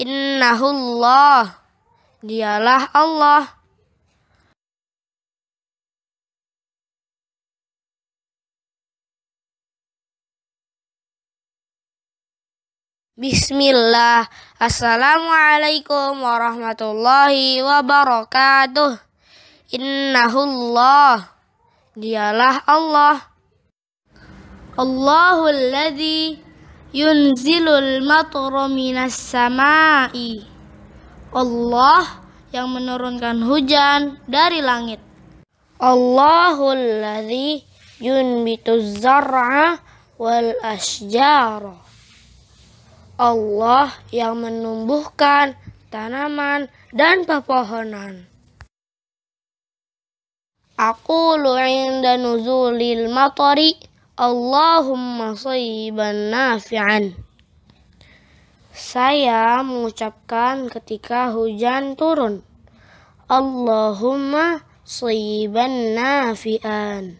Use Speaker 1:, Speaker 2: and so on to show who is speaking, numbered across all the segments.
Speaker 1: Innahullah. Dialah Allah. Bismillah. Assalamualaikum warahmatullahi wabarakatuh. Innahullah. Dialah Allah. Allahul ladzi Yunzilul matru minas samai. Allah yang menurunkan hujan dari langit. Allahul ladzi yunbituz zar'a wal asjara. Allah yang menumbuhkan tanaman dan pepohonan. Aku lu'inda nuzulil matari Allahumma sayyiban nafi'an. Saya mengucapkan ketika hujan turun. Allahumma sayyiban nafi'an.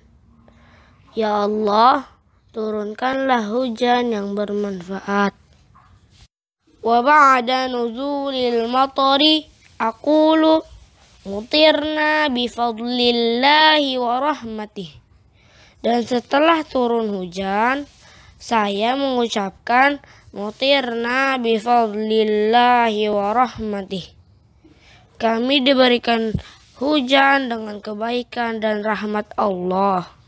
Speaker 1: Ya Allah, turunkanlah hujan yang bermanfaat. Wa ba'da nuzulil matari aqulu mutirna bifadlillahi wa rahmatih. Dan setelah turun hujan, saya mengucapkan mutirna bifadlillahi wa rahmatih. Kami diberikan hujan dengan kebaikan dan rahmat Allah.